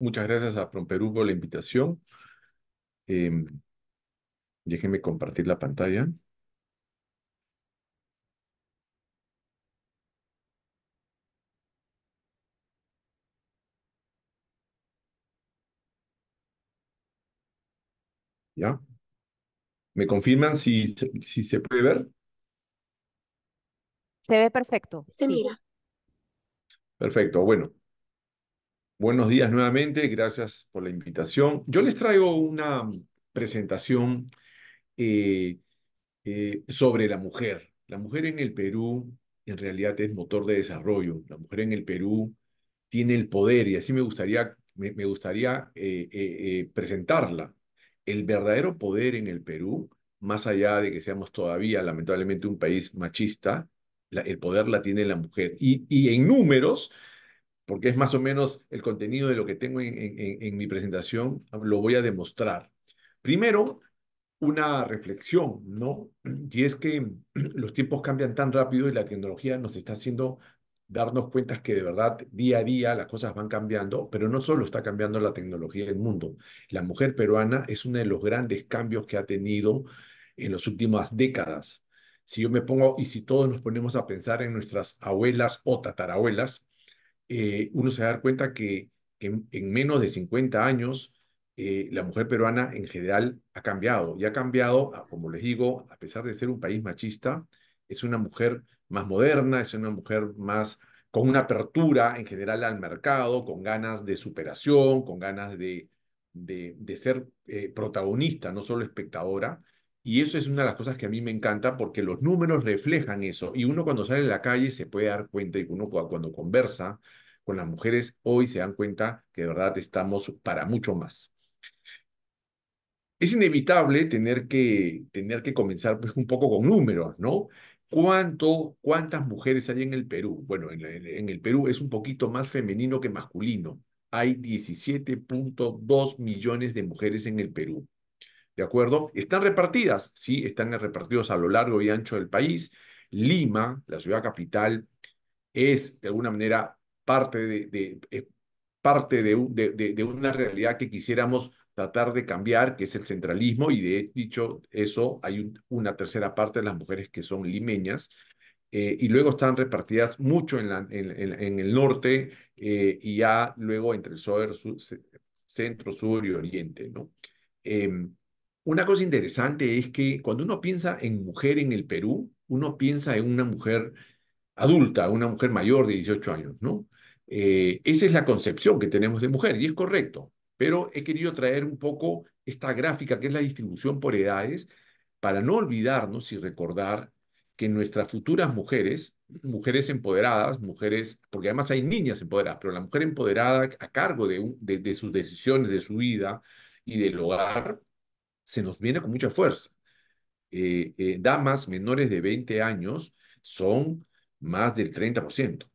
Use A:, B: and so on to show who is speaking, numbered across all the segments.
A: Muchas gracias a Promperú por la invitación. Em, déjenme compartir la pantalla. ¿Ya? ¿Me confirman si, si se puede ver? Se ve perfecto. sí. Perfecto, bueno. Buenos días nuevamente, gracias por la invitación. Yo les traigo una presentación eh, eh, sobre la mujer. La mujer en el Perú en realidad es motor de desarrollo. La mujer en el Perú tiene el poder y así me gustaría, eh, presentarla. El verdadero poder en el Perú, más allá de que seamos todavía lamentablemente un país machista, el poder la tiene la mujer. y en números porque es más o menos el contenido de lo que tengo en, mi presentación, lo voy a demostrar. Primero, una reflexión, ¿no? Y es que los tiempos cambian tan rápido y la tecnología nos está haciendo darnos cuenta que de verdad día a día las cosas van cambiando, pero no solo está cambiando la tecnología del mundo. La mujer peruana es uno de los grandes cambios que ha tenido en las últimas décadas. Si yo me pongo y si todos nos ponemos a pensar en nuestras abuelas o tatarabuelas, eh, uno se va cuenta que en, menos de 50 años eh, la mujer peruana en general ha cambiado y ha cambiado, como les digo, a pesar de ser un país machista, es una mujer más moderna, es una mujer más con una apertura en general al mercado, con ganas de superación, con ganas de, de, ser eh, protagonista, no solo espectadora. Y eso es una de las cosas que a mí me encanta porque los números reflejan eso. Y uno cuando sale a la calle se puede dar cuenta y uno cuando conversa con las mujeres hoy se dan cuenta que de verdad estamos para mucho más. Es inevitable tener que, tener que comenzar pues, un poco con números, ¿no? ¿Cuántas mujeres hay en el Perú? Bueno, en el Perú es un poquito más femenino que masculino. Hay 17.2 millones de mujeres en el Perú. ¿de acuerdo? Están repartidas, sí, están repartidos a lo largo y ancho del país. Lima, la ciudad capital, es de alguna manera parte de, parte de, de, una realidad que quisiéramos tratar de cambiar, que es el centralismo, y de dicho eso, hay una tercera parte de las mujeres que son limeñas, eh, y luego están repartidas mucho en, la, en, el norte eh, y ya luego entre el centro, sur y oriente, ¿no? Em, una cosa interesante es que cuando uno piensa en mujer en el Perú, uno piensa en una mujer adulta, una mujer mayor de 18 años, ¿no? Eh, esa es la concepción que tenemos de mujer y es correcto, pero he querido traer un poco esta gráfica que es la distribución por edades para no olvidarnos y recordar que nuestras futuras mujeres, mujeres empoderadas, mujeres, porque además hay niñas empoderadas, pero la mujer empoderada a cargo de sus decisiones, de su vida y del hogar, se nos viene con mucha fuerza. Eh, eh, damas menores de 20 años son más del 30%.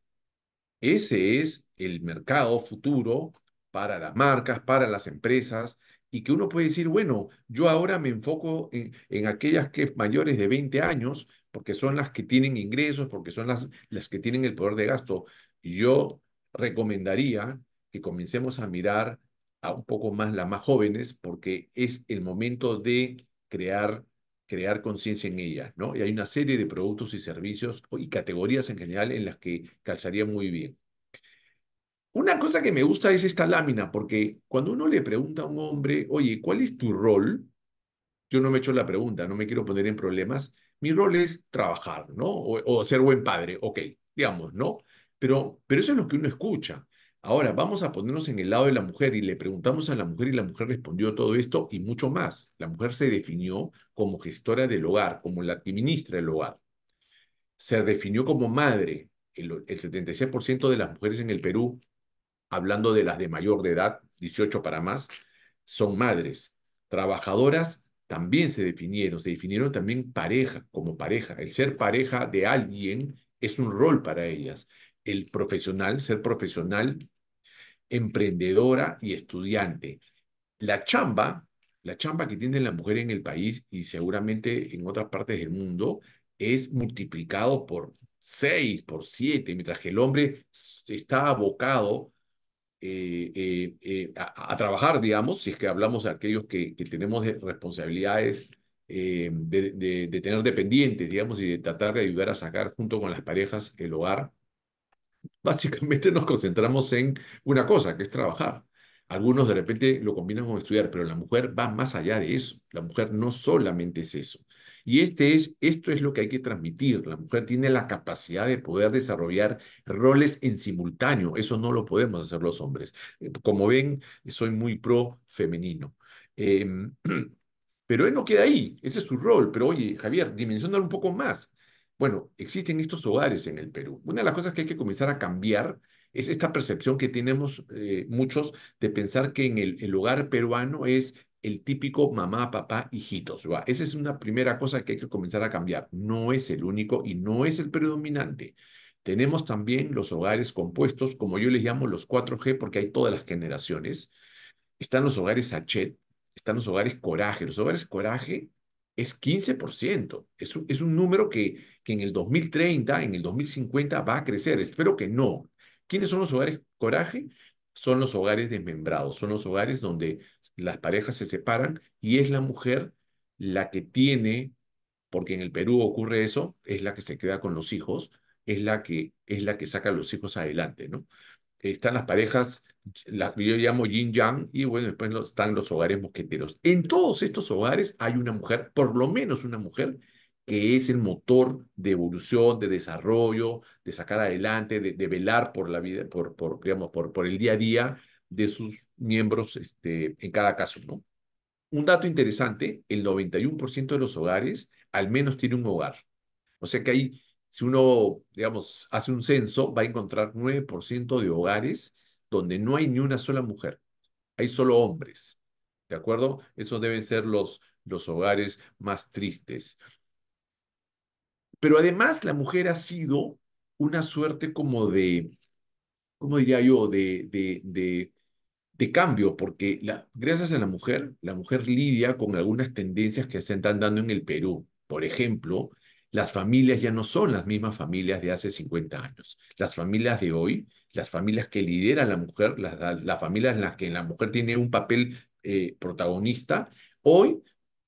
A: Ese es el mercado futuro para las marcas, para las empresas, y que uno puede decir, bueno, yo ahora me enfoco en, aquellas que mayores de 20 años, porque son las que tienen ingresos, porque son las, las que tienen el poder de gasto. Yo recomendaría que comencemos a mirar a un poco más las más jóvenes, porque es el momento de crear, crear conciencia en ellas, ¿no? Y hay una serie de productos y servicios y categorías en general en las que calzaría muy bien. Una cosa que me gusta es esta lámina, porque cuando uno le pregunta a un hombre, oye, ¿cuál es tu rol? Yo no me echo la pregunta, no me quiero poner en problemas. Mi rol es trabajar, ¿no? O, ser buen padre, ok, digamos, ¿no? Pero, pero eso es lo que uno escucha. Ahora, vamos a ponernos en el lado de la mujer y le preguntamos a la mujer y la mujer respondió todo esto y mucho más. La mujer se definió como gestora del hogar, como la que del el hogar. Se definió como madre. El, el 76% de las mujeres en el Perú, hablando de las de mayor de edad, 18 para más, son madres. Trabajadoras también se definieron, se definieron también pareja, como pareja. El ser pareja de alguien es un rol para ellas. El profesional, ser profesional emprendedora y estudiante. La chamba, la chamba que tiene la mujer en el país y seguramente en otras partes del mundo es multiplicado por seis, por siete, mientras que el hombre está abocado eh, eh, eh, a, trabajar, digamos, si es que hablamos de aquellos que, tenemos responsabilidades de, de, tener dependientes, digamos, y de tratar de ayudar a sacar junto con las parejas el hogar básicamente nos concentramos en una cosa, que es trabajar. Algunos de repente lo combinan con estudiar, pero la mujer va más allá de eso. La mujer no solamente es eso. Y este es, esto es lo que hay que transmitir. La mujer tiene la capacidad de poder desarrollar roles en simultáneo. Eso no lo podemos hacer los hombres. Eh, como ven, soy muy pro femenino. Em, pero él no queda ahí, ese es su rol. Pero oye, Javier, dimensionar un poco más. Bueno, existen estos hogares en el Perú. Una de las cosas que hay que comenzar a cambiar es esta percepción que tenemos eh, muchos de pensar que en el, hogar peruano es el típico mamá, papá, hijitos. Esa es una primera cosa que hay que comenzar a cambiar. No es el único y no es el predominante. Tenemos también los hogares compuestos, como yo les llamo los 4G, porque hay todas las generaciones. Están los hogares H, están los hogares Coraje. Los hogares Coraje es 15%. Es, es un número que, que en el 2030, en el 2050 va a crecer. Espero que no. ¿Quiénes son los hogares coraje? Son los hogares desmembrados, son los hogares donde las parejas se separan y es la mujer la que tiene, porque en el Perú ocurre eso, es la que se queda con los hijos, es la que, es la que saca a los hijos adelante, ¿no? están las parejas, yo llamo yin-yang, y bueno, después están los hogares mosqueteros. En todos estos hogares hay una mujer, por lo menos una mujer, que es el motor de evolución, de desarrollo, de sacar adelante, de, velar por la vida, por, por, digamos, por, por el día a día de sus miembros este, en cada caso, ¿no? Un dato interesante, el 91% de los hogares al menos tiene un hogar. O sea que hay si uno, digamos, hace un censo, va a encontrar 9% de hogares donde no hay ni una sola mujer, hay solo hombres. ¿De acuerdo? Esos deben ser los, los hogares más tristes. Pero además la mujer ha sido una suerte como de, ¿cómo diría yo?, de, de, de, cambio, porque gracias a la mujer, la mujer lidia con algunas tendencias que se están dando en el Perú. Por ejemplo, las familias ya no son las mismas familias de hace 50 años. Las familias de hoy, las familias que lidera la mujer, las, familias en las que la mujer tiene un papel eh, protagonista, hoy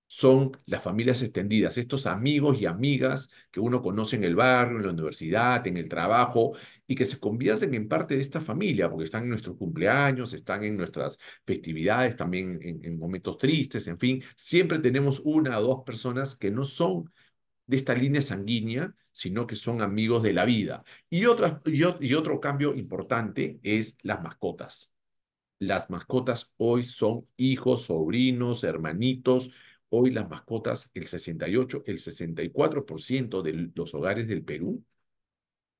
A: son las familias extendidas, estos amigos y amigas que uno conoce en el barrio, en la universidad, en el trabajo, y que se convierten en parte de esta familia, porque están en nuestros cumpleaños, están en nuestras festividades, también en momentos tristes, en fin, siempre tenemos una o dos personas que no son de esta línea sanguínea, sino que son amigos de la vida. Y, otra, y, otro cambio importante es las mascotas. Las mascotas hoy son hijos, sobrinos, hermanitos. Hoy las mascotas, el 68, el 64% de los hogares del Perú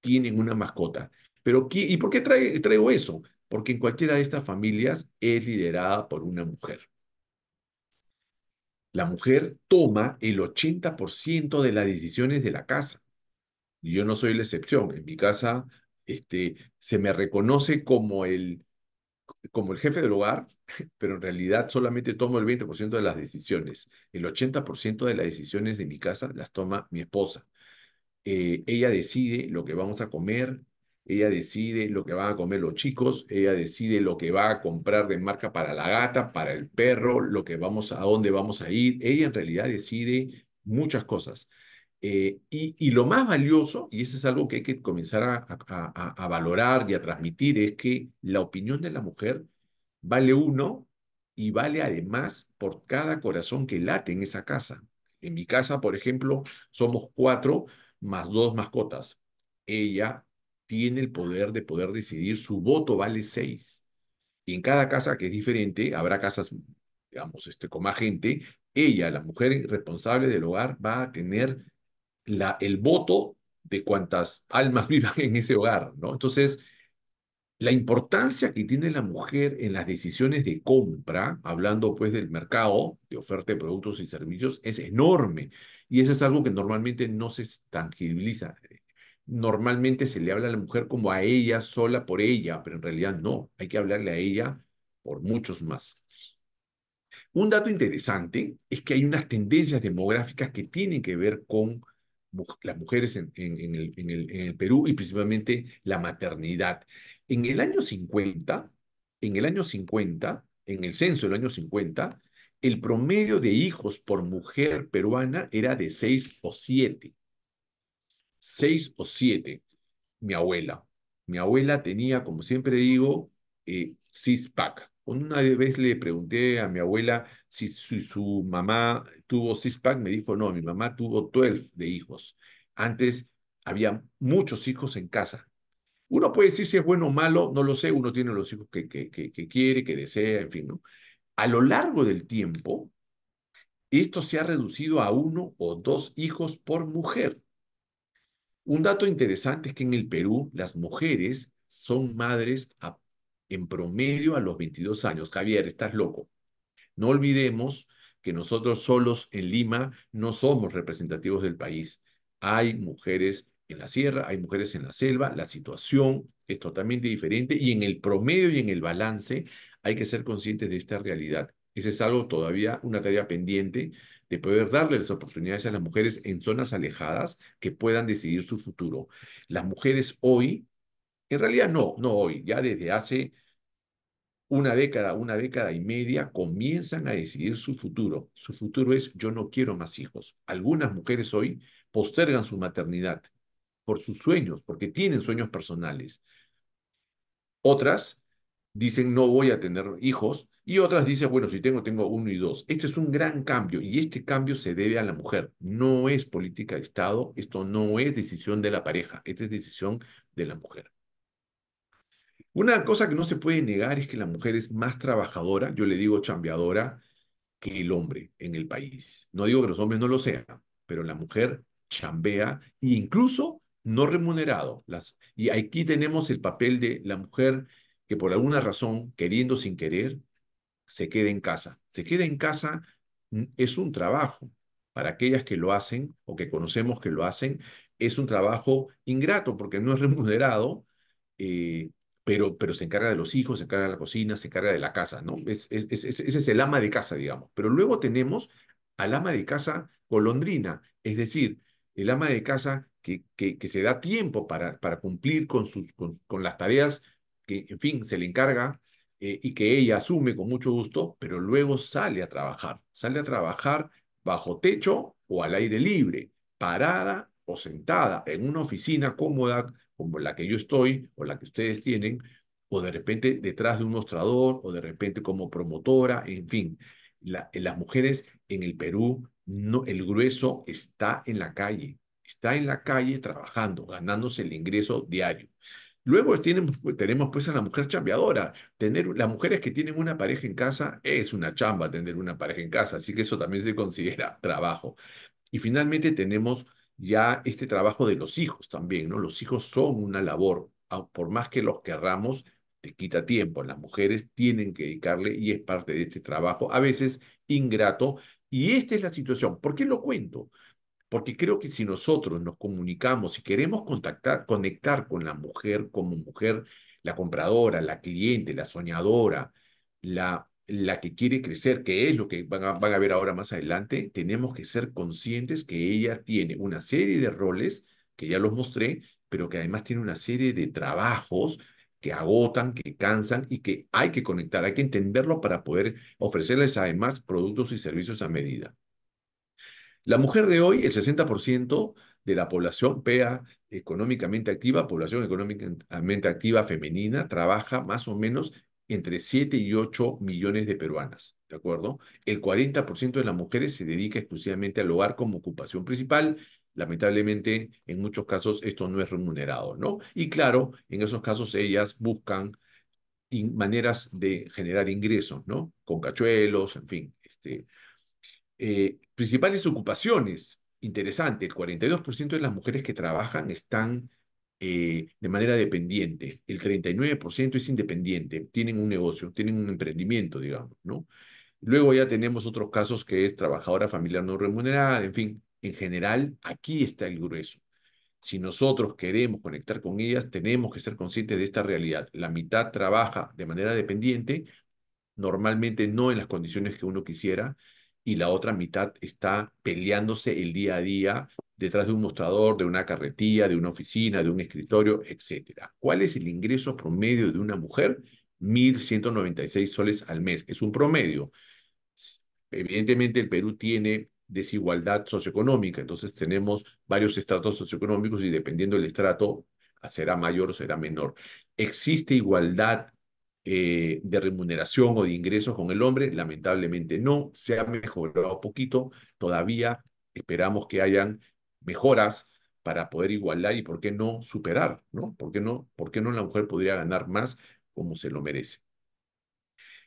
A: tienen una mascota. Pero, ¿Y por qué traigo eso? Porque en cualquiera de estas familias es liderada por una mujer la mujer toma el 80% de las decisiones de la casa. Yo no soy la excepción. En mi casa este, se me reconoce como el, como el jefe del hogar, pero en realidad solamente tomo el 20% de las decisiones. El 80% de las decisiones de mi casa las toma mi esposa. Eh, ella decide lo que vamos a comer, ella decide lo que van a comer los chicos, ella decide lo que va a comprar de marca para la gata, para el perro, lo que vamos a dónde vamos a ir. Ella en realidad decide muchas cosas. Eh, y, lo más valioso, y eso es algo que hay que comenzar a, a, valorar y a transmitir, es que la opinión de la mujer vale uno y vale además por cada corazón que late en esa casa. En mi casa, por ejemplo, somos cuatro más dos mascotas. Ella, tiene el poder de poder decidir, su voto vale seis. Y en cada casa que es diferente, habrá casas, digamos, este, con más gente, ella, la mujer responsable del hogar, va a tener la, el voto de cuantas almas vivan en ese hogar, ¿no? Entonces, la importancia que tiene la mujer en las decisiones de compra, hablando pues del mercado de oferta de productos y servicios, es enorme. Y eso es algo que normalmente no se tangibiliza normalmente se le habla a la mujer como a ella, sola por ella, pero en realidad no, hay que hablarle a ella por muchos más. Un dato interesante es que hay unas tendencias demográficas que tienen que ver con las mujeres en, el, Perú y principalmente la maternidad. En el año 50, en el año 50, en el censo del año 50, el promedio de hijos por mujer peruana era de seis o siete seis o siete, mi abuela. Mi abuela tenía, como siempre digo, eh, six-pack. Una vez le pregunté a mi abuela si, su mamá tuvo six-pack, me dijo, no, mi mamá tuvo 12 de hijos. Antes había muchos hijos en casa. Uno puede decir si es bueno o malo, no lo sé, uno tiene los hijos que, que quiere, que desea, en fin, ¿no? A lo largo del tiempo, esto se ha reducido a uno o dos hijos por mujer. Un dato interesante es que en el Perú las mujeres son madres en promedio a los 22 años. Javier, estás loco. No olvidemos que nosotros solos en Lima no somos representativos del país. Hay mujeres en la sierra, hay mujeres en la selva, la situación es totalmente diferente y en el promedio y en el balance hay que ser conscientes de esta realidad. Ese es algo todavía, una tarea pendiente de poder darles oportunidades a las mujeres en zonas alejadas que puedan decidir su futuro. Las mujeres hoy, en realidad no, no hoy, ya desde hace una década, una década y media, comienzan a decidir su futuro. Su futuro es yo no quiero más hijos. Algunas mujeres hoy postergan su maternidad por sus sueños, porque tienen sueños personales. Otras dicen no voy a tener hijos y otras dicen, bueno, si tengo, tengo uno y dos. Este es un gran cambio y este cambio se debe a la mujer. No es política de Estado, esto no es decisión de la pareja, esta es decisión de la mujer. Una cosa que no se puede negar es que la mujer es más trabajadora, yo le digo chambeadora, que el hombre en el país. No digo que los hombres no lo sean, pero la mujer chambea e incluso no remunerado. Las, y aquí tenemos el papel de la mujer que por alguna razón, queriendo sin querer, se quede en casa. Se quede en casa mm, es un trabajo. Para aquellas que lo hacen o que conocemos que lo hacen, es un trabajo ingrato porque no es remunerado, eh, pero, pero se encarga de los hijos, se encarga de la cocina, se encarga de la casa, ¿no? Es, ese es el ama de casa, digamos. Pero luego tenemos al ama de casa colondrina, es decir, el ama de casa que, que, se da tiempo para, para cumplir con, sus, con las tareas que, en fin, se le encarga eh, y que ella asume con mucho gusto, pero luego sale a trabajar. Sale a trabajar bajo techo o al aire libre, parada o sentada en una oficina cómoda como la que yo estoy o la que ustedes tienen, o de repente detrás de un mostrador, o de repente como promotora, en fin. Eh, las mujeres en el Perú, no, el grueso está en la calle, está en la calle trabajando, ganándose el ingreso diario. Luego pues, tenemos, pues a la mujer chambeadora. Tener, las mujeres que tienen una pareja en casa es una chamba tener una pareja en casa, así que eso también se considera trabajo. Y finalmente tenemos ya este trabajo de los hijos también, ¿no? Los hijos son una labor, por más que los querramos, te quita tiempo. Las mujeres tienen que dedicarle y es parte de este trabajo, a veces ingrato. Y esta es la situación. ¿Por qué lo cuento? Porque creo que si nosotros nos comunicamos y queremos contactar, conectar con la mujer como mujer, la compradora, la cliente, la soñadora, la, la que quiere crecer, que es lo que van a, van a ver ahora más adelante, tenemos que ser conscientes que ella tiene una serie de roles, que ya los mostré, pero que además tiene una serie de trabajos que agotan, que cansan y que hay que conectar, hay que entenderlo para poder ofrecerles además productos y servicios a medida. La mujer de hoy, el 60% de la población PEA económicamente activa, población económicamente activa femenina, trabaja más o menos entre 7 y 8 millones de peruanas, ¿de acuerdo? El 40% de las mujeres se dedica exclusivamente al hogar como ocupación principal. Lamentablemente, en muchos casos esto no es remunerado, ¿no? Y claro, en esos casos ellas buscan maneras de generar ingresos, ¿no? Con cachuelos, en fin. Este, eh, Principales ocupaciones. Interesante, el 42% de las mujeres que trabajan están eh, de manera dependiente, el 39% es independiente, tienen un negocio, tienen un emprendimiento, digamos, ¿no? Luego ya tenemos otros casos que es trabajadora familiar no remunerada, en fin, en general, aquí está el grueso. Si nosotros queremos conectar con ellas, tenemos que ser conscientes de esta realidad. La mitad trabaja de manera dependiente, normalmente no en las condiciones que uno quisiera, y la otra mitad está peleándose el día a día detrás de un mostrador, de una carretilla, de una oficina, de un escritorio, etc. ¿Cuál es el ingreso promedio de una mujer? 1.196 soles al mes. Es un promedio. Evidentemente el Perú tiene desigualdad socioeconómica, entonces tenemos varios estratos socioeconómicos y dependiendo del estrato será mayor o será menor. ¿Existe igualdad eh, de remuneración o de ingresos con el hombre? Lamentablemente no, se ha mejorado poquito, todavía esperamos que hayan mejoras para poder igualar y por qué no superar, ¿no? ¿Por qué no, por qué no la mujer podría ganar más como se lo merece?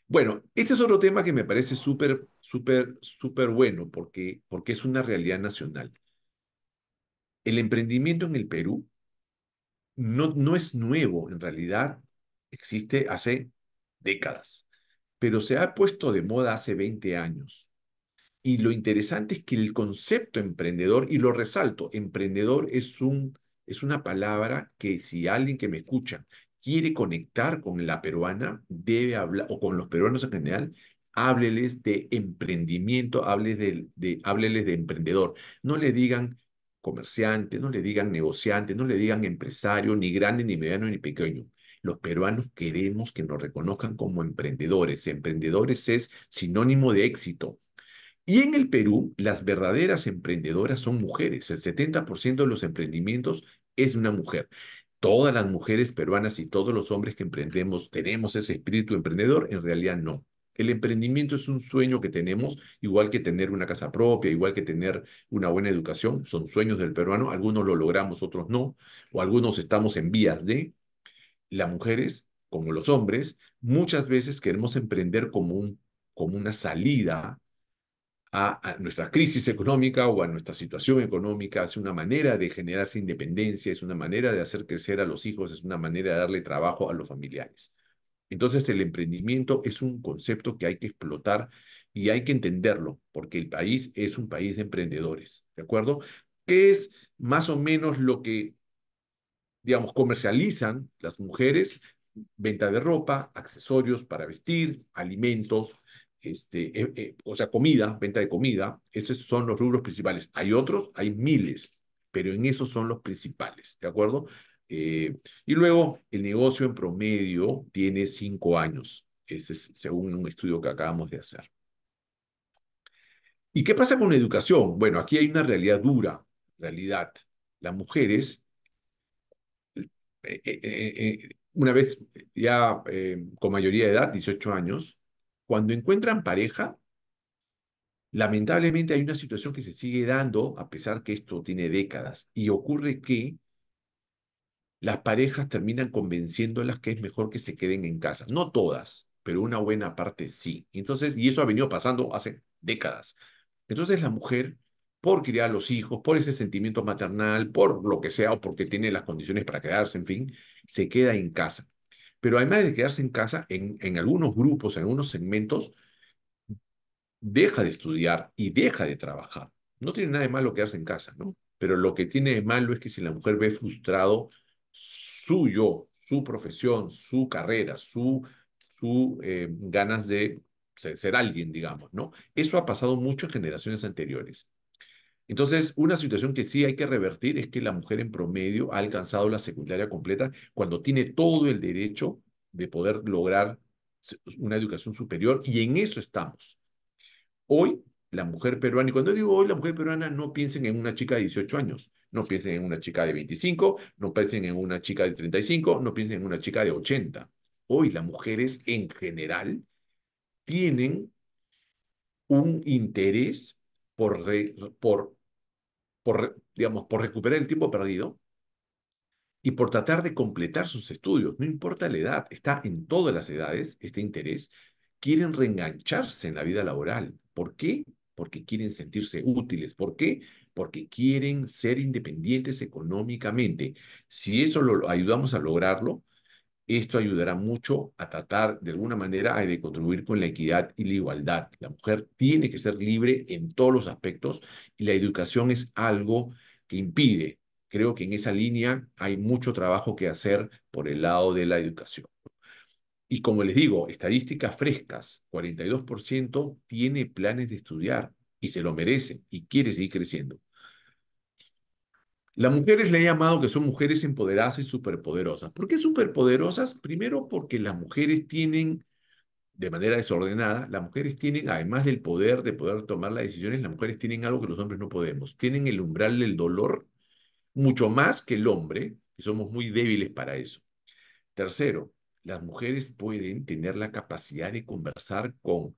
A: Bueno, este es otro tema que me parece súper, súper, súper bueno porque, porque es una realidad nacional. El emprendimiento en el Perú no, no es nuevo, en realidad existe hace décadas, pero se ha puesto de moda hace 20 años. Y lo interesante es que el concepto emprendedor, y lo resalto, emprendedor es, un, es una palabra que si alguien que me escucha quiere conectar con la peruana, debe hablar, o con los peruanos en general, hábleles de emprendimiento, de, hábleles de emprendedor. No le digan comerciante, no le digan negociante, no le digan empresario, ni grande, ni mediano, ni pequeño. Los peruanos queremos que nos reconozcan como emprendedores. Emprendedores es sinónimo de éxito. Y en el Perú, las verdaderas emprendedoras son mujeres. El 70% de los emprendimientos es una mujer. Todas las mujeres peruanas y todos los hombres que emprendemos tenemos ese espíritu emprendedor. En realidad no. El emprendimiento es un sueño que tenemos, igual que tener una casa propia, igual que tener una buena educación, son sueños del peruano, algunos lo logramos, otros no, o algunos estamos en vías de, las mujeres, como los hombres, muchas veces queremos emprender como, como una salida a, a, nuestra crisis económica o a nuestra situación económica, es una manera de generarse independencia, es una manera de hacer crecer a los hijos, es una manera de darle trabajo a los familiares. Entonces el emprendimiento es un concepto que hay que explotar y hay que entenderlo, porque el país es un país de emprendedores, ¿de acuerdo? ¿Qué es más o menos lo que digamos, comercializan las mujeres venta de ropa, accesorios para vestir, alimentos, este, eh, eh, o sea, comida, venta de comida. Esos son los rubros principales. Hay otros, hay miles, pero en esos son los principales, ¿de acuerdo? Eh, y luego, el negocio en promedio tiene cinco años. Ese es según un estudio que acabamos de hacer. ¿Y qué pasa con la educación? Bueno, aquí hay una realidad dura, realidad. Las mujeres eh, eh, eh, una vez ya con mayoría de edad, 18 años, cuando encuentran pareja, lamentablemente hay una situación que se sigue dando, a pesar que esto tiene décadas, y ocurre que las parejas terminan convenciéndolas que es mejor que se queden en casa. No todas, pero una buena parte sí. Entonces, y eso ha venido pasando hace décadas. Entonces la mujer por criar a los hijos, por ese sentimiento maternal, por lo que sea, o porque tiene las condiciones para quedarse, en fin, se queda en casa. Pero además de quedarse en casa, en, algunos grupos, en algunos segmentos, deja de estudiar y deja de trabajar. No tiene nada de malo quedarse en casa, ¿no? Pero lo que tiene de malo es que si la mujer ve frustrado su yo, su profesión, su carrera, su, eh, ganas de ser, alguien, digamos, ¿no? Eso ha pasado muchas generaciones anteriores. Entonces, una situación que sí hay que revertir es que la mujer en promedio ha alcanzado la secundaria completa cuando tiene todo el derecho de poder lograr una educación superior y en eso estamos. Hoy, la mujer peruana, y cuando digo hoy la mujer peruana, no piensen en una chica de 18 años, no piensen en una chica de 25, no piensen en una chica de 35, no piensen en una chica de 80. Hoy las mujeres en general tienen un interés por, por por, digamos, por recuperar el tiempo perdido y por tratar de completar sus estudios. No importa la edad, está en todas las edades este interés. Quieren reengancharse en la vida laboral. ¿Por qué? Porque quieren sentirse útiles. ¿Por qué? Porque quieren ser independientes económicamente. Si eso lo ayudamos a lograrlo, esto ayudará mucho a tratar de alguna manera de contribuir con la equidad y la igualdad. La mujer tiene que ser libre en todos los aspectos y la educación es algo que impide. Creo que en esa línea hay mucho trabajo que hacer por el lado de la educación. Y como les digo, estadísticas frescas, 42% tiene planes de estudiar y se lo merece y quiere seguir creciendo. Las mujeres le he llamado que son mujeres empoderadas y superpoderosas. ¿Por qué superpoderosas? Primero porque las mujeres tienen, de manera desordenada, las mujeres tienen, además del poder de poder tomar las decisiones, las mujeres tienen algo que los hombres no podemos. Tienen el umbral del dolor mucho más que el hombre, y somos muy débiles para eso. Tercero, las mujeres pueden tener la capacidad de conversar con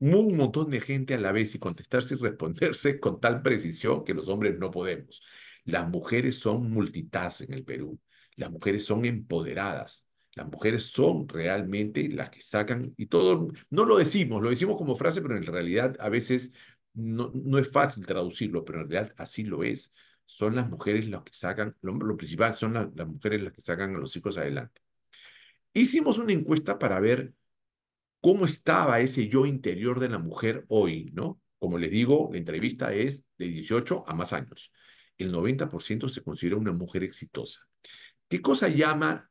A: un montón de gente a la vez y contestarse y responderse con tal precisión que los hombres no podemos. Las mujeres son multitask en el Perú. Las mujeres son empoderadas. Las mujeres son realmente las que sacan, y todo, no lo decimos, lo decimos como frase, pero en realidad a veces no, es fácil traducirlo, pero en realidad así lo es. Son las mujeres las que sacan, lo, principal son las mujeres las que sacan a los hijos adelante. Hicimos una encuesta para ver cómo estaba ese yo interior de la mujer hoy, ¿no? Como les digo, la entrevista es de 18 a más años el 90% se considera una mujer exitosa. ¿Qué cosa llama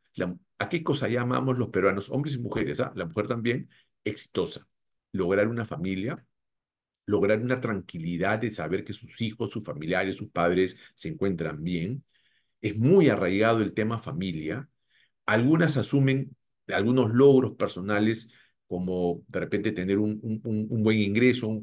A: ¿A qué cosa llamamos los peruanos, hombres y mujeres? ¿ah? La mujer también, exitosa. Lograr una familia, lograr una tranquilidad de saber que sus hijos, sus familiares, sus padres se encuentran bien. Es muy arraigado el tema familia. Algunas asumen algunos logros personales como de repente tener un, buen ingreso, un,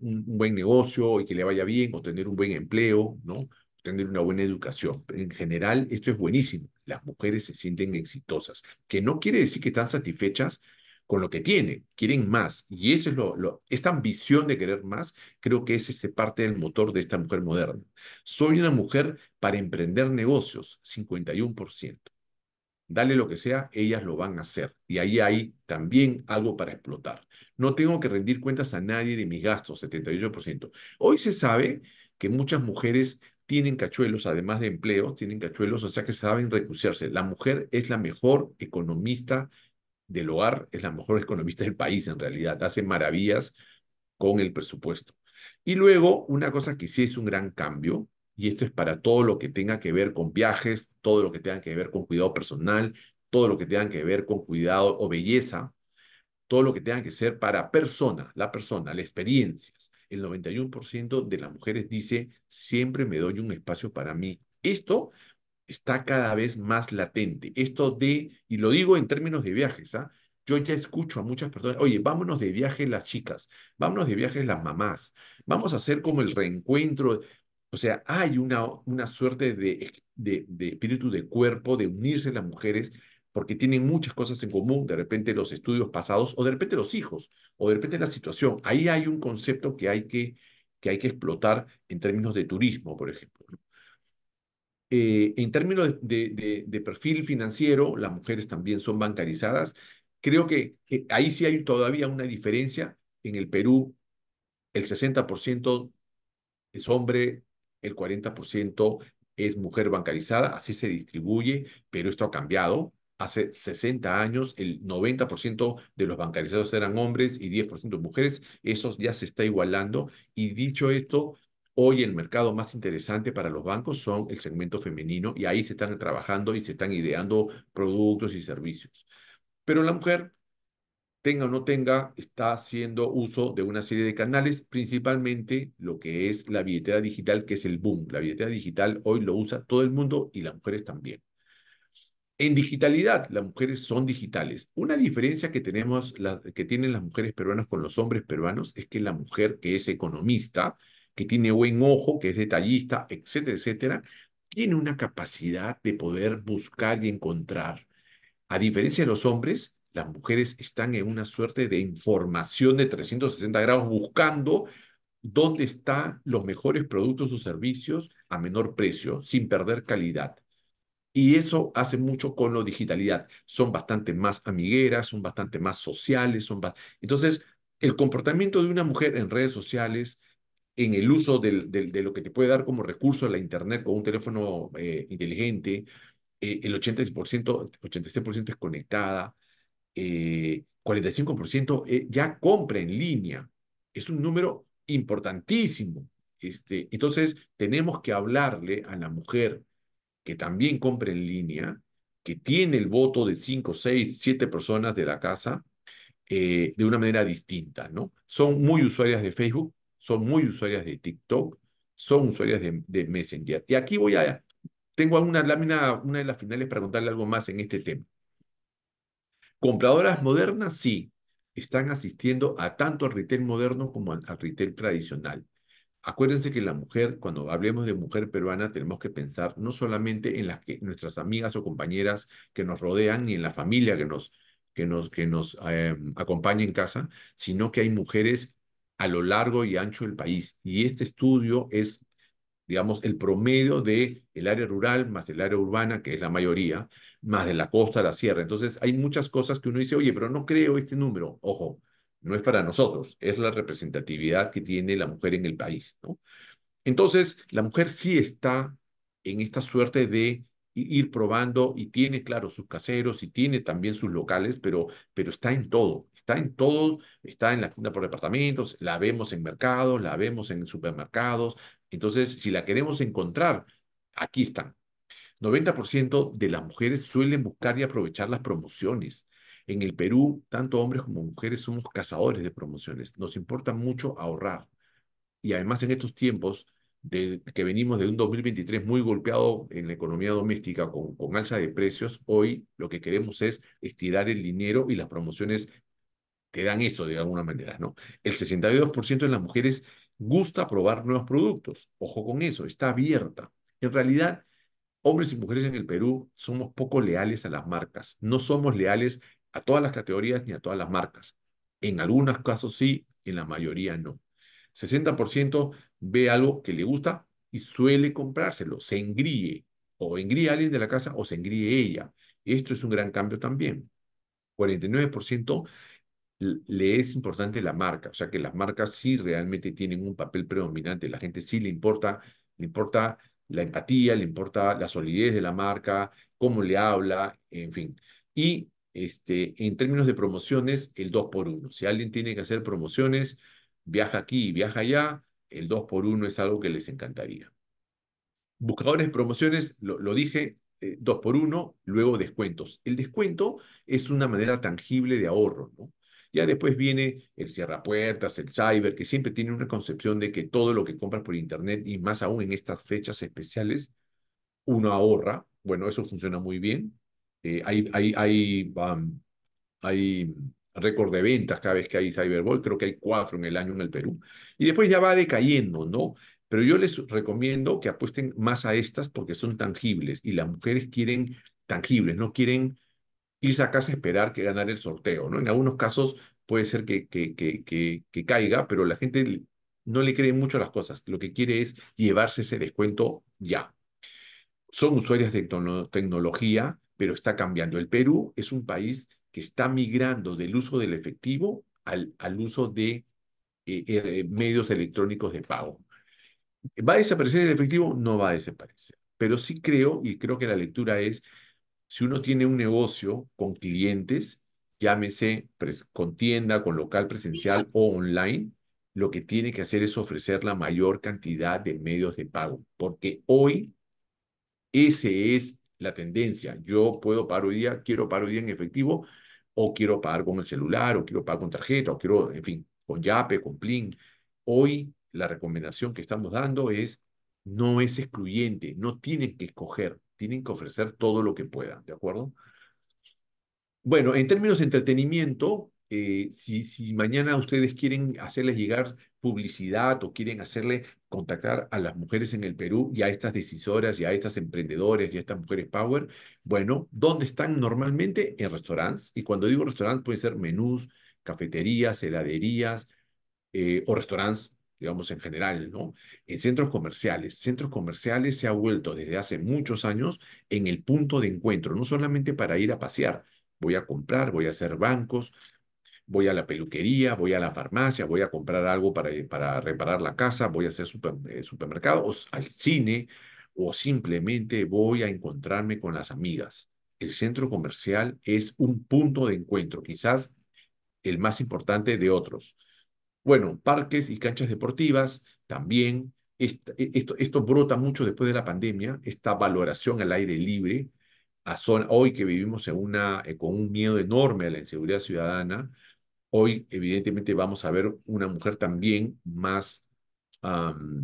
A: un, buen negocio y que le vaya bien, o tener un buen empleo, ¿no? tener una buena educación. En general, esto es buenísimo. Las mujeres se sienten exitosas, que no quiere decir que están satisfechas con lo que tienen, quieren más. Y eso es lo, esta ambición de querer más, creo que es este parte del motor de esta mujer moderna. Soy una mujer para emprender negocios, 51% dale lo que sea, ellas lo van a hacer. Y ahí hay también algo para explotar. No tengo que rendir cuentas a nadie de mis gastos, 78%. Hoy se sabe que muchas mujeres tienen cachuelos, además de empleos, tienen cachuelos, o sea que saben recusarse. La mujer es la mejor economista del hogar, es la mejor economista del país en realidad, hace maravillas con el presupuesto. Y luego, una cosa que sí es un gran cambio, y esto es para todo lo que tenga que ver con viajes, todo lo que tenga que ver con cuidado personal, todo lo que tenga que ver con cuidado o belleza, todo lo que tenga que ser para persona, la persona, las experiencias. El 91% de las mujeres dice, siempre me doy un espacio para mí. Esto está cada vez más latente. Esto de, y lo digo en términos de viajes, ¿ah? yo ya escucho a muchas personas, oye, vámonos de viaje las chicas, vámonos de viaje las mamás, vamos a hacer como el reencuentro. O sea, hay una, una suerte de, de, espíritu de cuerpo, de unirse las mujeres, porque tienen muchas cosas en común, de repente los estudios pasados, o de repente los hijos, o de repente la situación. Ahí hay un concepto que hay que, que, hay que explotar en términos de turismo, por ejemplo. Eh, en términos de, perfil financiero, las mujeres también son bancarizadas. Creo que ahí sí hay todavía una diferencia. En el Perú, el 60% es hombre, el 40% es mujer bancarizada, así se distribuye, pero esto ha cambiado. Hace 60 años el 90% de los bancarizados eran hombres y 10% mujeres. Eso ya se está igualando. Y dicho esto, hoy el mercado más interesante para los bancos son el segmento femenino y ahí se están trabajando y se están ideando productos y servicios. Pero la mujer tenga o no tenga, está haciendo uso de una serie de canales, principalmente lo que es la billetera digital, que es el boom. La billetera digital hoy lo usa todo el mundo y las mujeres también. En digitalidad, las mujeres son digitales. Una diferencia que, tenemos, la, que tienen las mujeres peruanas con los hombres peruanos es que la mujer que es economista, que tiene buen ojo, que es detallista, etcétera, etcétera, tiene una capacidad de poder buscar y encontrar. A diferencia de los hombres, las mujeres están en una suerte de información de 360 grados buscando dónde están los mejores productos o servicios a menor precio sin perder calidad. Y eso hace mucho con la digitalidad. Son bastante más amigueras, son bastante más sociales. Son Entonces, el comportamiento de una mujer en redes sociales, en el uso de lo que te puede dar como recurso la Internet con un teléfono eh, inteligente, eh, el 80%, 86% es conectada, 45% eh, eh, ya compra en línea. Es un número importantísimo. Este, entonces, tenemos que hablarle a la mujer que también compra en línea, que tiene el voto de 5, 6, 7 personas de la casa, eh, de una manera distinta, ¿no? Son muy usuarias de Facebook, son muy usuarias de TikTok, son usuarias de, de Messenger. Y aquí voy a, tengo una lámina, una de las finales para contarle algo más en este tema. Compradoras modernas, sí, están asistiendo a tanto al retail moderno como al, retail tradicional. Acuérdense que la mujer, cuando hablemos de mujer peruana, tenemos que pensar no solamente en las que nuestras amigas o compañeras que nos rodean ni en la familia que nos, que nos, que nos em, acompaña en casa, sino que hay mujeres a lo largo y ancho del país. Y este estudio es, digamos, el promedio del el área rural más el área urbana, que es la mayoría, más de la costa, de la sierra. Entonces, hay muchas cosas que uno dice, oye, pero no creo este número. Ojo, no es para nosotros, es la representatividad que tiene la mujer en el país, ¿no? Entonces, la mujer sí está en esta suerte de ir probando y tiene, claro, sus caseros y tiene también sus locales, pero, pero está en todo, está en todo, está en la tienda por departamentos, la vemos en mercados, la vemos en supermercados. Entonces, si la queremos encontrar, aquí están, 90% de las mujeres suelen buscar y aprovechar las promociones. En el Perú, tanto hombres como mujeres somos cazadores de promociones. Nos importa mucho ahorrar. Y además en estos tiempos de, que venimos de un 2023 muy golpeado en la economía doméstica con, alza de precios, hoy lo que queremos es estirar el dinero y las promociones te dan eso de alguna manera, ¿no? El 62% de las mujeres gusta probar nuevos productos. Ojo con eso, está abierta. En realidad, hombres y mujeres en el Perú somos poco leales a las marcas. No somos leales a todas las categorías ni a todas las marcas. En algunos casos sí, en la mayoría no. 60% ve algo que le gusta y suele comprárselo, se engríe. O engríe a alguien de la casa o se engríe ella. Esto es un gran cambio también. 49% le es importante la marca, o sea que las marcas sí realmente tienen un papel predominante, la gente sí le importa, le importa la empatía, le importa la solidez de la marca, cómo le habla, en fin. Y este, en términos de promociones, el 2 por 1 Si alguien tiene que hacer promociones, viaja aquí y viaja allá, el 2 por 1 es algo que les encantaría. Buscadores de promociones, lo, dije, eh, dos por 1 luego descuentos. El descuento es una manera tangible de ahorro, ¿no? Ya después viene el puertas el cyber, que siempre tiene una concepción de que todo lo que compras por internet y más aún en estas fechas especiales, uno ahorra. Bueno, eso funciona muy bien. Eh, hay, hay, hay, hay récord de ventas cada vez que hay Cyberboy, creo que hay cuatro en el año en el Perú. Y después ya va decayendo, ¿no? Pero yo les recomiendo que apuesten más a estas porque son tangibles y las mujeres quieren tangibles, no quieren irse a casa a esperar que ganar el sorteo, ¿no? En algunos casos puede ser que, caiga, pero la gente no le cree mucho a las cosas. Lo que quiere es llevarse ese descuento ya. Son usuarias de tecnología, pero está cambiando. El Perú es un país que está migrando del uso del efectivo al, uso de eh, eh, medios electrónicos de pago. ¿Va a desaparecer el efectivo? No va a desaparecer. Pero sí creo, y creo que la lectura es si uno tiene un negocio con clientes, llámese con tienda, con local presencial o online, lo que tiene que hacer es ofrecer la mayor cantidad de medios de pago, porque hoy esa es la tendencia. Yo puedo pagar hoy día, quiero pagar hoy día en efectivo, o quiero pagar con el celular, o quiero pagar con tarjeta, o quiero, en fin, con Yape, con Plin. Hoy la recomendación que estamos dando es no es excluyente, no tienes que escoger. Tienen que ofrecer todo lo que puedan, ¿de acuerdo? Bueno, en términos de entretenimiento, eh, si, si mañana ustedes quieren hacerles llegar publicidad o quieren hacerle contactar a las mujeres en el Perú y a estas decisoras y a estas emprendedoras y a estas mujeres power, bueno, ¿dónde están normalmente? En restaurantes. Y cuando digo restaurantes, puede ser menús, cafeterías, heladerías eh, o restaurantes digamos en general, ¿no? En centros comerciales. Centros comerciales se ha vuelto desde hace muchos años en el punto de encuentro, no solamente para ir a pasear, voy a comprar, voy a hacer bancos, voy a la peluquería, voy a la farmacia, voy a comprar algo para, reparar la casa, voy a hacer eh, supermercado, al cine, o simplemente voy a encontrarme con las amigas. El centro comercial es un punto de encuentro, quizás el más importante de otros. Bueno, parques y canchas deportivas también. E-, esto, esto, brota mucho después de la pandemia, esta valoración al aire libre, a hoy que vivimos en una, eh, con un miedo enorme a la inseguridad ciudadana, hoy evidentemente vamos a ver una mujer también más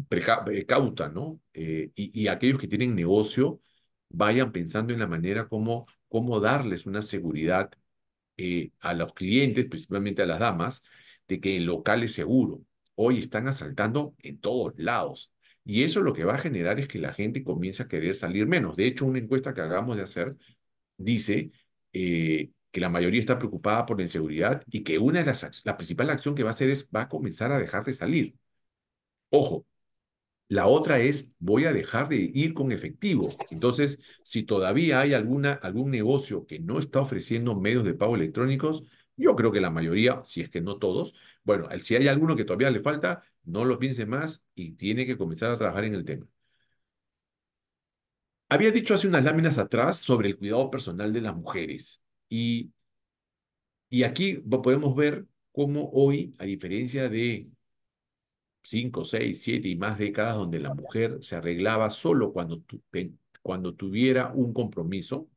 A: precauta, ¿no? Eh, y, aquellos que tienen negocio vayan pensando en la manera como, cómo darles una seguridad eh, a los clientes, principalmente a las damas, de que el local es seguro. Hoy están asaltando en todos lados. Y eso lo que va a generar es que la gente comience a querer salir menos. De hecho, una encuesta que hagamos de hacer dice eh, que la mayoría está preocupada por la inseguridad y que una de las la principal acción que va a hacer es va a comenzar a dejar de salir. Ojo, la otra es, voy a dejar de ir con efectivo. Entonces, si todavía hay alguna, algún negocio que no está ofreciendo medios de pago electrónicos, yo creo que la mayoría, si es que no todos, bueno, si hay alguno que todavía le falta, no lo piense más y tiene que comenzar a trabajar en el tema. Había dicho hace unas láminas atrás sobre el cuidado personal de las mujeres y, y aquí podemos ver cómo hoy, a diferencia de cinco, seis, siete y más décadas donde la mujer se arreglaba solo cuando, cuando tuviera un compromiso,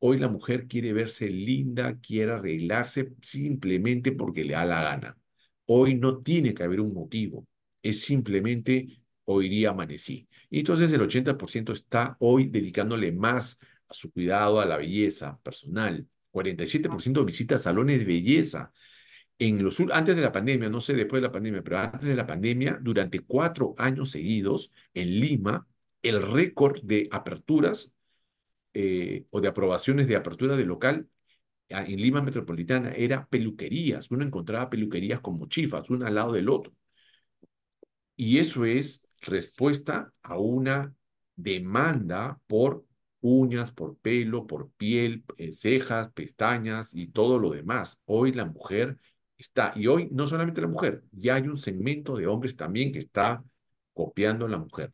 A: Hoy la mujer quiere verse linda, quiere arreglarse simplemente porque le da la gana. Hoy no tiene que haber un motivo, es simplemente hoy día amanecí. Y entonces el 80% está hoy dedicándole más a su cuidado, a la belleza personal. 47% visita salones de belleza. En los, antes de la pandemia, no sé después de la pandemia, pero antes de la pandemia, durante cuatro años seguidos en Lima, el récord de aperturas eh, o de aprobaciones de apertura de local en Lima Metropolitana era peluquerías. Uno encontraba peluquerías con mochifas, una al lado del otro. Y eso es respuesta a una demanda por uñas, por pelo, por piel, eh, cejas, pestañas y todo lo demás. Hoy la mujer está, y hoy no solamente la mujer, ya hay un segmento de hombres también que está copiando a la mujer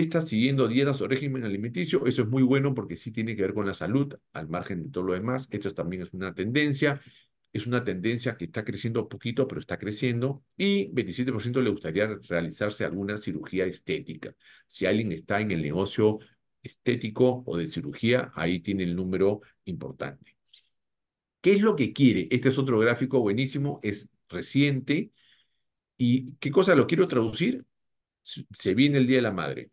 A: está siguiendo dietas o régimen alimenticio, eso es muy bueno porque sí tiene que ver con la salud, al margen de todo lo demás, esto también es una tendencia, es una tendencia que está creciendo poquito, pero está creciendo, y 27% le gustaría realizarse alguna cirugía estética. Si alguien está en el negocio estético o de cirugía, ahí tiene el número importante. ¿Qué es lo que quiere? Este es otro gráfico buenísimo, es reciente. ¿Y qué cosa lo quiero traducir? Se viene el Día de la Madre.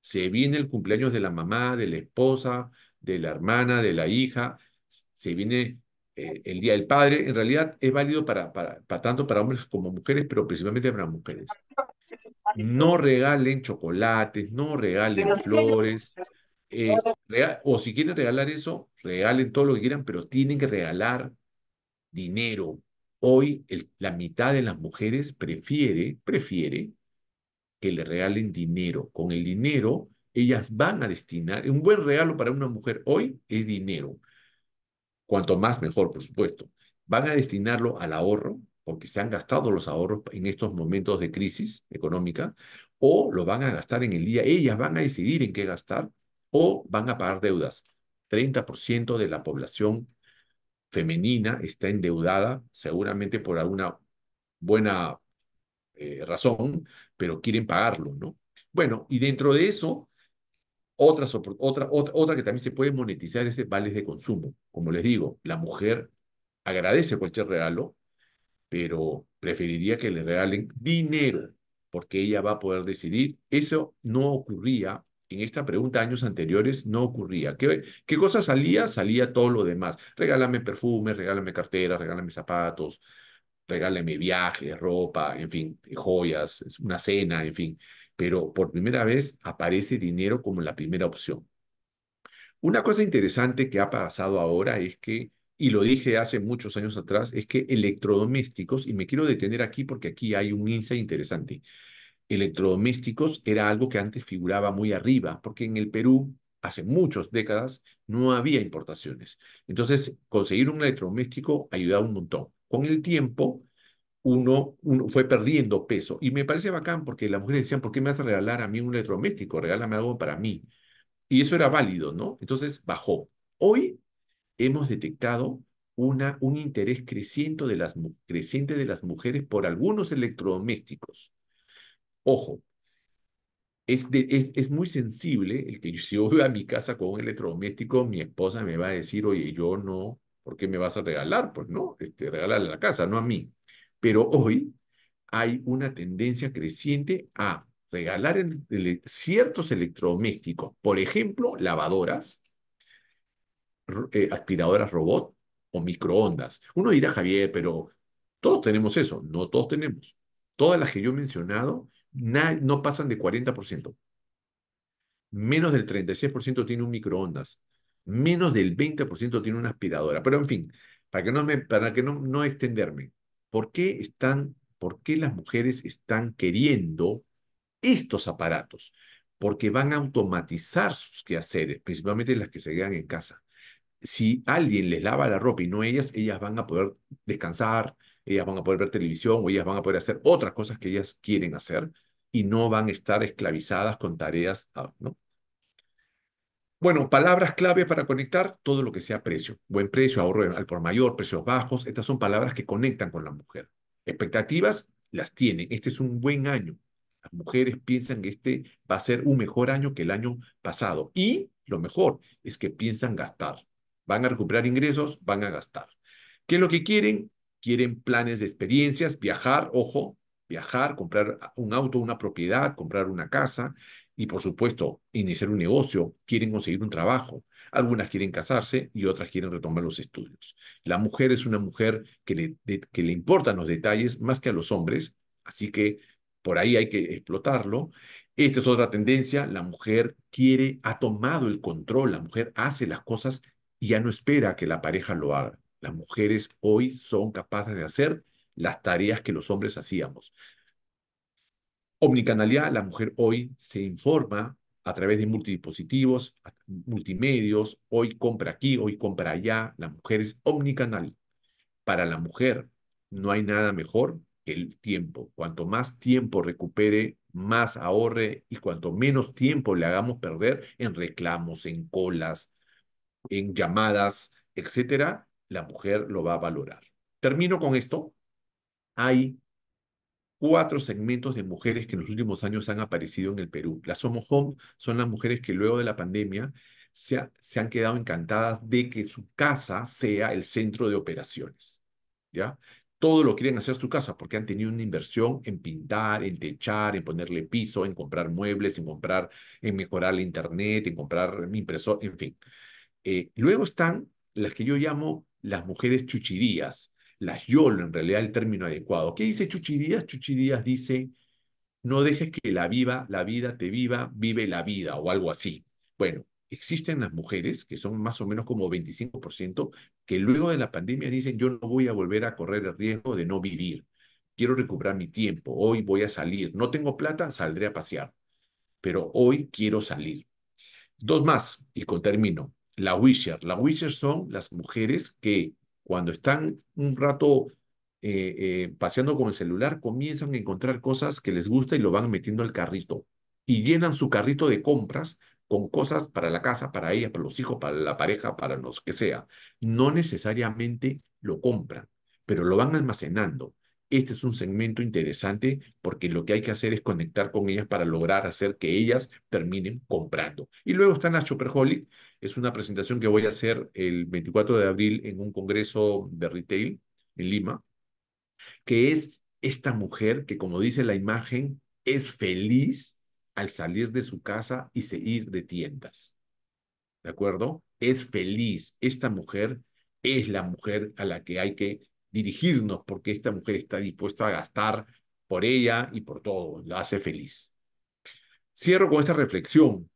A: Se viene el cumpleaños de la mamá, de la esposa, de la hermana, de la hija, se viene eh, el Día del Padre. En realidad es válido para, para, tanto para hombres como mujeres, pero principalmente para mujeres. No regalen chocolates, no regalen flores. Eh, o si quieren regalar eso, regalen todo lo que quieran, pero tienen que regalar dinero. Hoy la mitad de las mujeres prefiere, prefiere que le regalen dinero. Con el dinero, ellas van a destinar, un buen regalo para una mujer hoy es dinero. Cuanto más mejor, por supuesto. Van a destinarlo al ahorro, porque se han gastado los ahorros en estos momentos de crisis económica, o lo van a gastar en el día. Ellas van a decidir en qué gastar o van a pagar deudas. 30% de la población femenina está endeudada, seguramente por alguna buena eh, razón, pero quieren pagarlo, ¿no? Bueno, y dentro de eso, otra, otra, otra que también se puede monetizar es de vales de consumo. Como les digo, la mujer agradece cualquier regalo, pero preferiría que le regalen dinero, porque ella va a poder decidir. Eso no ocurría en esta pregunta años anteriores no ocurría. ¿Qué, qué cosa salía? Salía todo lo demás. Regálame perfumes, regálame carteras, regálame zapatos, regáleme viajes, ropa, en fin, eh, joyas, una cena, en fin. Pero por primera vez aparece dinero como la primera opción. Una cosa interesante que ha pasado ahora es que, y lo dije hace muchos años atrás, es que electrodomésticos, y me quiero detener aquí porque aquí hay un insight interesante, electrodomésticos era algo que antes figuraba muy arriba, porque en el Perú hace muchas décadas no había importaciones. Entonces, conseguir un electrodoméstico ayudaba un montón. Con el tiempo, uno, fue perdiendo peso. Y me parece bacán porque las mujeres decían, ¿por qué me vas a regalar a mí un electrodoméstico? Regálame algo para mí. Y eso era válido, ¿no? Entonces bajó. Hoy hemos detectado una, un interés creciente de, las, de las mujeres por algunos electrodomésticos. Ojo, es, es, muy sensible el que si yo voy a mi casa con un electrodoméstico, mi esposa me va a decir, oye, yo no, ¿por qué me vas a regalar? Pues no, este, regálale la casa, no a mí. Pero hoy hay una tendencia creciente a regalar ciertos electrodomésticos, por ejemplo, lavadoras, eh, aspiradoras robot o microondas. Uno dirá, Javier, pero todos tenemos eso. No todos tenemos. Todas las que yo he mencionado no pasan de 40%. Menos del 36% tiene un microondas. Menos del 20% tiene una aspiradora. Pero en fin, para que no, me, para que no, no extenderme, ¿Por qué están, qué las mujeres están queriendo estos aparatos? Porque van a automatizar sus quehaceres, principalmente las que se quedan en casa. Si alguien les lava la ropa y no ellas, ellas van a poder descansar, ellas van a poder ver televisión o ellas van a poder hacer otras cosas que ellas quieren hacer y no van a estar esclavizadas con tareas, ah, ¿no? Bueno, palabras clave para conectar todo lo que sea precio. Buen precio, ahorro al por mayor, precios bajos. Estas son palabras que conectan con la mujer. Expectativas las tienen. Este es un buen año. Las mujeres piensan que este va a ser un mejor año que el año pasado. Y lo mejor es que piensan gastar. Van a recuperar ingresos, van a gastar. ¿Qué es lo que quieren? Quieren planes de experiencias, viajar, ojo, viajar, comprar un auto, una propiedad, comprar una casa, y por supuesto iniciar un negocio, quieren conseguir un trabajo, algunas quieren casarse y otras quieren retomar los estudios. La mujer es una mujer que le, que le importan los detalles más que a los hombres, así que por ahí hay que explotarlo. Esta es otra tendencia, la mujer quiere, ha tomado el control, la mujer hace las cosas y ya no espera que la pareja lo haga. Las mujeres hoy son capaces de hacer las tareas que los hombres hacíamos. Omnicanalidad, la mujer hoy se informa a través de multidispositivos, multimedios, hoy compra aquí, hoy compra allá, la mujer es omnicanal. Para la mujer no hay nada mejor que el tiempo. Cuanto más tiempo recupere, más ahorre y cuanto menos tiempo le hagamos perder en reclamos, en colas, en llamadas, etcétera, la mujer lo va a valorar. Termino con esto. Hay cuatro segmentos de mujeres que en los últimos años han aparecido en el Perú. Las Somos Home son las mujeres que luego de la pandemia se, se han quedado encantadas de que su casa sea el centro de operaciones. ¿Ya? todo lo quieren hacer su casa porque han tenido una inversión en pintar, en techar, en ponerle piso, en comprar muebles, en comprar, en mejorar la internet, en comprar impresor, en fin. Eh, luego están las que yo llamo las mujeres chuchirías, las YOLO, en realidad el término adecuado. ¿Qué dice Chuchidías? Chuchidías dice, no dejes que la viva, la vida te viva, vive la vida o algo así. Bueno, existen las mujeres, que son más o menos como 25%, que luego de la pandemia dicen, yo no voy a volver a correr el riesgo de no vivir, quiero recuperar mi tiempo, hoy voy a salir, no tengo plata, saldré a pasear, pero hoy quiero salir. Dos más, y con término. La Wisher. La Wisher son las mujeres que cuando están un rato eh, eh, paseando con el celular, comienzan a encontrar cosas que les gusta y lo van metiendo al carrito. Y llenan su carrito de compras con cosas para la casa, para ella, para los hijos, para la pareja, para los que sea. No necesariamente lo compran, pero lo van almacenando. Este es un segmento interesante porque lo que hay que hacer es conectar con ellas para lograr hacer que ellas terminen comprando. Y luego está las Chopperholic, es una presentación que voy a hacer el 24 de abril en un congreso de retail en Lima, que es esta mujer que, como dice la imagen, es feliz al salir de su casa y seguir de tiendas. ¿De acuerdo? Es feliz. Esta mujer es la mujer a la que hay que dirigirnos porque esta mujer está dispuesta a gastar por ella y por todo, la hace feliz. Cierro con esta reflexión.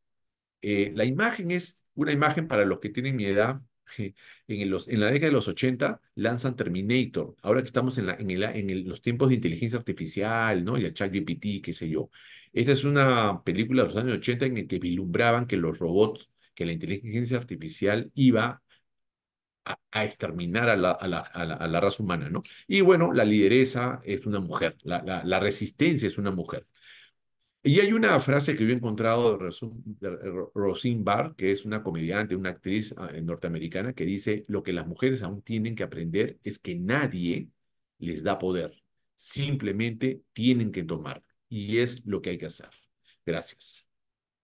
A: Eh, la imagen es una imagen para los que tienen mi edad. En, los, en la década de los 80 lanzan Terminator. Ahora que estamos en, en, el, en los tiempos de inteligencia artificial ¿no? y el ChatGPT, qué sé yo. Esta es una película de los años 80 en la que vislumbraban que los robots, que la inteligencia artificial iba a, exterminar a la, raza humana, ¿no? Y bueno, la lideresa es una mujer, la, resistencia es una mujer. Y hay una frase que yo he encontrado de Rosine Barr, que es una comediante, una actriz ah, eh, norteamericana, que dice, lo que las mujeres aún tienen que aprender es que nadie les da poder, simplemente tienen que tomar, Y es lo que hay que hacer. Gracias.